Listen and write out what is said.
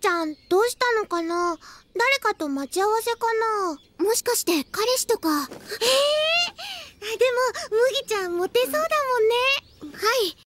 ちゃんどうしたのかな誰かと待ち合わせかなもしかして彼氏とかええー、でも麦ちゃんモテそうだもん